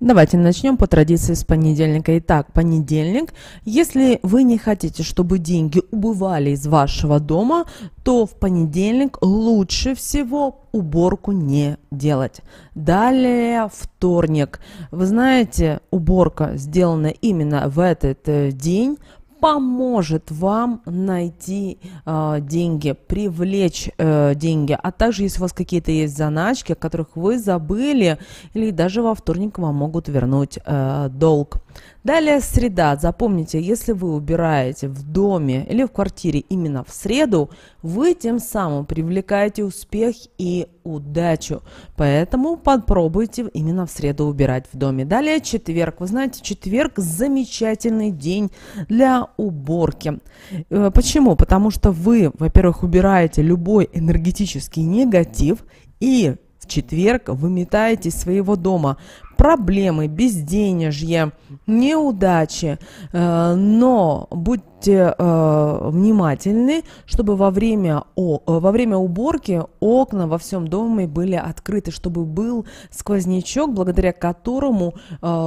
Давайте начнем по традиции с понедельника. Итак, понедельник. Если вы не хотите, чтобы деньги убывали из вашего дома, то в понедельник лучше всего уборку не делать. Далее вторник. Вы знаете, уборка сделана именно в этот э, день поможет вам найти э, деньги, привлечь э, деньги. А также, если у вас какие-то есть заначки, о которых вы забыли, или даже во вторник вам могут вернуть э, долг. Далее среда. Запомните, если вы убираете в доме или в квартире именно в среду, вы тем самым привлекаете успех и удачу. Поэтому попробуйте именно в среду убирать в доме. Далее четверг. Вы знаете, четверг замечательный день для уборки. Э, почему? Потому что вы, во-первых, убираете любой энергетический негатив и в четверг выметаете из своего дома проблемы, безденежье, неудачи, э, но будьте э, внимательны, чтобы во время, э, во время уборки окна во всем доме были открыты, чтобы был сквознячок, благодаря которому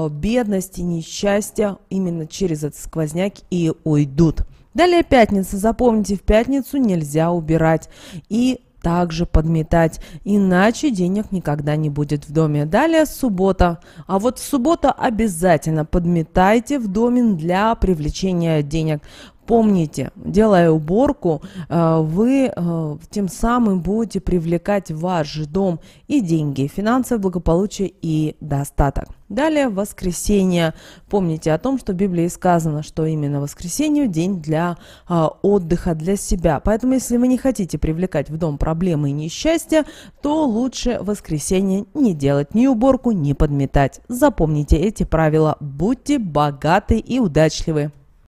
бедность и несчастья именно через этот сквозняк и уйдут. Далее пятница. Запомните, в пятницу нельзя убирать. И также подметать, иначе денег никогда не будет в доме. Далее суббота. А вот суббота обязательно подметайте в доме для привлечения денег. Помните, делая уборку, э, вы э, тем самым будете привлекать в ваш дом и деньги, финансовое благополучие и достаток. Далее воскресенье. Помните о том, что в Библии сказано, что именно воскресенье день для э, отдыха для себя. Поэтому, если вы не хотите привлекать в дом проблемы и несчастья, то лучше воскресенье не делать ни уборку, ни подметать. Запомните эти правила. Будьте богаты и удачливы.